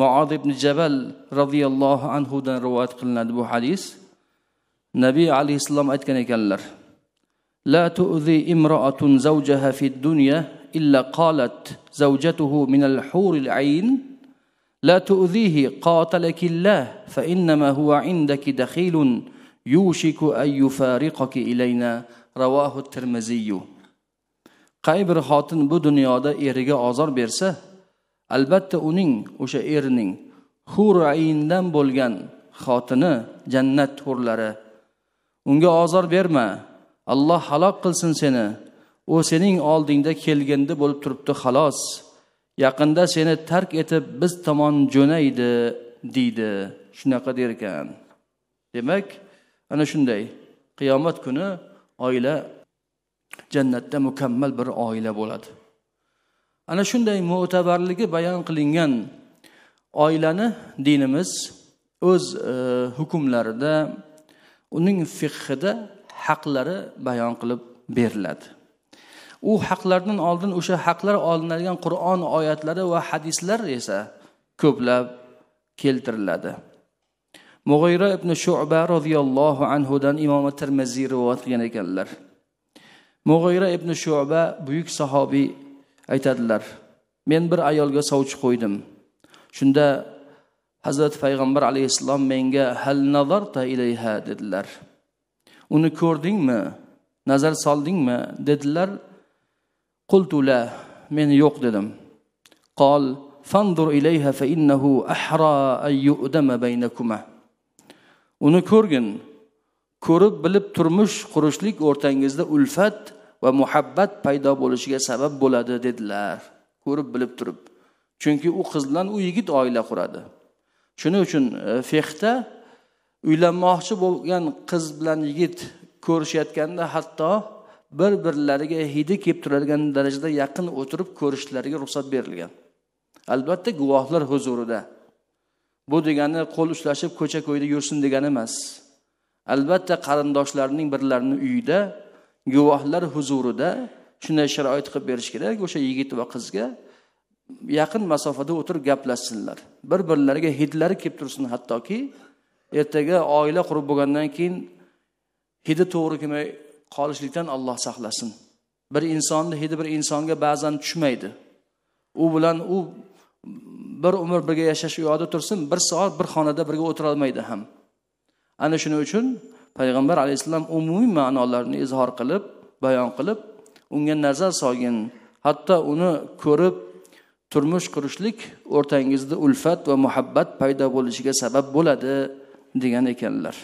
معاذ بن جبل رضي الله عنه دن رواة قلنا دبو حديث نبي عليه السلام أتكن يكالر لا تؤذي امرأة زوجها في الدنيا إلا قالت زوجته من الحور العين لا تؤذيه قاتلك الله فإنما هو عندك دخيل يوشك أن يفارقك إلينا رواه الترمزي قائب رخاطن بدنيا دا إيريغا أزار بيرسه albatta uning o'sha erining hurayindan bo'lgan xotini jannat hurlari unga ozor berma alloh halok qilsin seni u sening oldingda kelgindi bo'lib turibdi xolos yaqinda seni tark etib biz tomon jo'naydi deydi shunaqa der ekan demak ana shunday qiyomat kuni oila jannatda mukammal bir oila bo'ladi ana shunday mo'tabarligi bayon qilingan oilani dinimiz o'z e, hukmlarida uning fiqhida haqlari bayon qilib beriladi u haqlardan oldin o'sha haqlar olinadigan qur'on oyatlari va hadislar esa ko'plab keltiriladi mug'ayra ibn shuba roziyallohu anhudan imom termiziy rivoyat qilgan ekanlar mug'ayra ibn shuba buyuk sahobiy aytadilar men bir ayolga sovchi qo'ydim shunda hazrati payg'ambar alayhissalom menga hal nazarta ilayha dedilar uni ko'rdingmi nazar soldingmi dedilar qultula men yo'q dedim qol fandur ilayha fa innahu ahra an yu'dama baynakuma uni ko'rgin ko'rib bilib turmush qurishlik o'rtangizda ulfat va muhabbat paydo bo'lishiga sabab bo'ladi dedilar ko'rib bilib turib chunki u qiz bilan u yigit oila quradi shuning uchun e, fehda uylanmoqchi bo'lgan qiz bilan yigit ko'rishayotganda hatto bir birlariga hidi kelib turadigan darajada yaqin o'tirib ko'rishlariga ruxsat berilgan albatta guvohlar huzurida bu degani qo'l ushlashib ko'cha ko'yda yursin degani emas albatta qarindoshlarning birlarini uyida guvohlar huzurida shunday sharoit qilib berish kerak o'sha yigit va qizga yaqin masofada o'tirib gaplashsinlar bir birlariga hidlari kelib tursin hattoki ertaga oila qurib bo'lgandan keyin hidi to'g'ri kelmay qolishlikdan olloh saqlasin bir insonni hidi bir insonga ba'zan tushmaydi u bilan u bir umr birga yashash u yoqda tursin bir soat bir xonada birga o'tirolmaydi ham ana shuning uchun payg'ambar alayhissalom umumiy ma'nolarni izhor qilib bayon qilib unga nazar solgin hatto uni ko'rib turmush qurishlik o'rtangizda ulfat va muhabbat paydo bo'lishiga sabab bo'ladi degan ekanlar